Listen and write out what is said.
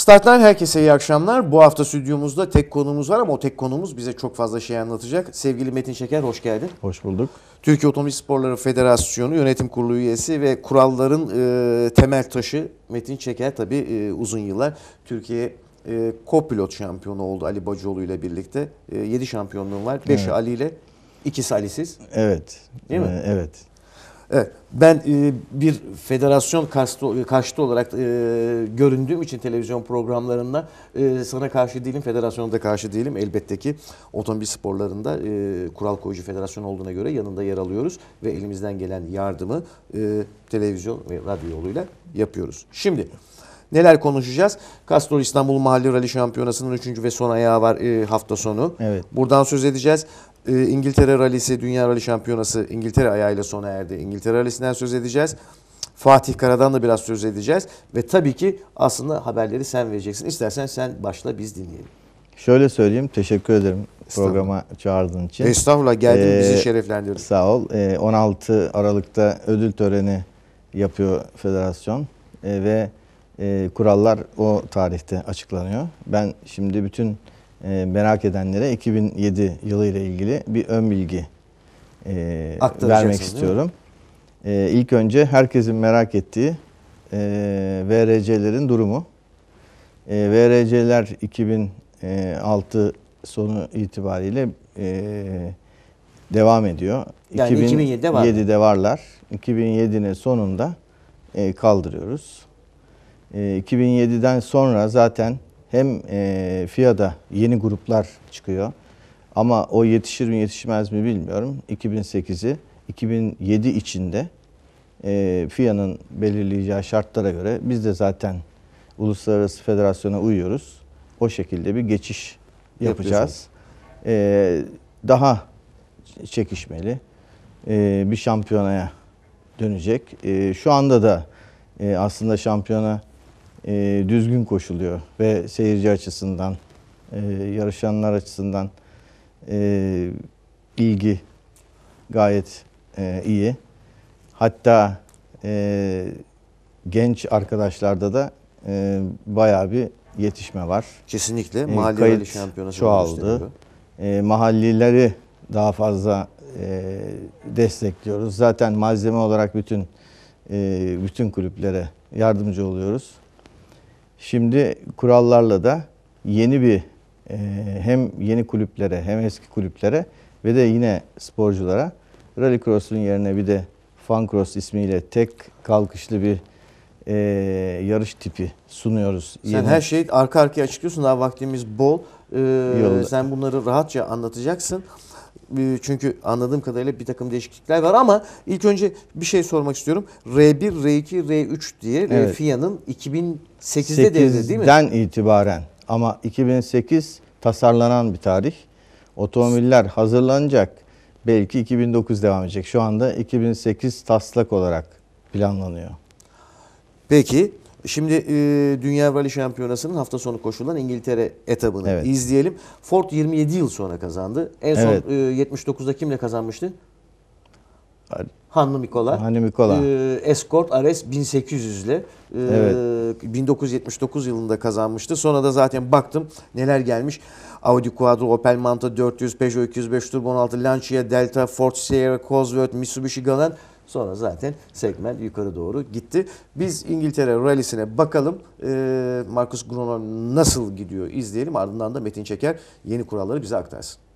Start'tan herkese iyi akşamlar. Bu hafta stüdyomuzda tek konumuz var ama o tek konumuz bize çok fazla şey anlatacak. Sevgili Metin Şeker hoş geldin. Hoş bulduk. Türkiye Otomobil Sporları Federasyonu Yönetim Kurulu üyesi ve kuralların e, temel taşı Metin Şeker tabii e, uzun yıllar Türkiye e, co-pilot şampiyonu oldu Ali Bacıoğlu ile birlikte. E, 7 şampiyonluğum var. 5'i evet. Ali ile, ikisi Ali'siz. Evet. Değil mi? E, evet. Evet. Ben e, bir federasyon kastı, kaçtı olarak e, göründüğüm için televizyon programlarında e, sana karşı değilim, federasyona da karşı değilim. Elbette ki otomobil sporlarında e, kural koyucu federasyon olduğuna göre yanında yer alıyoruz ve elimizden gelen yardımı e, televizyon ve radyo yoluyla yapıyoruz. Şimdi Neler konuşacağız? Kastrol İstanbul Mahalle Rally Şampiyonası'nın 3. ve son ayağı var e, hafta sonu. Evet. Buradan söz edeceğiz. E, İngiltere Rally'si Dünya Rally Şampiyonası İngiltere ayağıyla sona erdi. İngiltere Rally'sinden söz edeceğiz. Fatih Kara'dan da biraz söz edeceğiz. Ve tabii ki aslında haberleri sen vereceksin. İstersen sen başla biz dinleyelim. Şöyle söyleyeyim. Teşekkür ederim programa çağırdığın için. Estağfurullah geldin ee, bizi şereflendirdin. Sağ ol. Ee, 16 Aralık'ta ödül töreni yapıyor federasyon. Ee, ve e, kurallar o tarihte açıklanıyor. Ben şimdi bütün e, merak edenlere 2007 yılı ile ilgili bir ön bilgi e, vermek istiyorum. E, ilk önce herkesin merak ettiği e, VRC'lerin durumu. E, VRC'ler 2006 sonu itibariyle e, devam ediyor. Yani 2007'de, var 2007'de varlar. 2007'nin sonunda e, kaldırıyoruz. 2007'den e, sonra zaten hem e, FIA'da yeni gruplar çıkıyor ama o yetişir mi yetişmez mi bilmiyorum. 2008'i 2007 içinde e, FIA'nın belirleyeceği şartlara göre biz de zaten Uluslararası Federasyon'a uyuyoruz. O şekilde bir geçiş yapacağız. Ee, daha çekişmeli e, bir şampiyonaya dönecek. E, şu anda da e, aslında şampiyona e, düzgün koşuluyor ve seyirci açısından, e, yarışanlar açısından e, ilgi gayet e, iyi. Hatta e, genç arkadaşlarda da e, bayağı bir yetişme var. Kesinlikle. E, Mahalli kayıt şampiyonası çoğaldı. E, mahallileri daha fazla e, destekliyoruz. Zaten malzeme olarak bütün e, bütün kulüplere yardımcı oluyoruz. Şimdi kurallarla da yeni bir e, hem yeni kulüplere hem eski kulüplere ve de yine sporculara Rallycross'un yerine bir de Funcross ismiyle tek kalkışlı bir e, yarış tipi sunuyoruz. Sen yeni. her şeyi arka arkaya açıklıyorsun daha vaktimiz bol. Ee, sen bunları rahatça anlatacaksın. Ee, çünkü anladığım kadarıyla bir takım değişiklikler var ama ilk önce bir şey sormak istiyorum. R1, R2, R3 diye evet. FIA'nın 2008'de devrede değil mi? 2008'den itibaren ama 2008 tasarlanan bir tarih. Otomobiller hazırlanacak. Belki 2009 devam edecek. Şu anda 2008 taslak olarak planlanıyor. Peki Şimdi e, Dünya Rally Şampiyonası'nın hafta sonu koşulan İngiltere etabını evet. izleyelim. Ford 27 yıl sonra kazandı. En son evet. e, 79'da kimle kazanmıştı? Hanlı Mikola. Hanlı Mikola. E, Escort RS 1800 ile e, evet. 1979 yılında kazanmıştı. Sonra da zaten baktım neler gelmiş. Audi Quattro, Opel Manta 400, Peugeot 205, Turbo 16, Lancia, Delta, Ford Sierra, Cosworth, Mitsubishi Galant Sonra zaten segment yukarı doğru gitti. Biz İngiltere rallisine bakalım. Ee, Marcus Grunow nasıl gidiyor izleyelim. Ardından da Metin Çeker yeni kuralları bize aktarsın.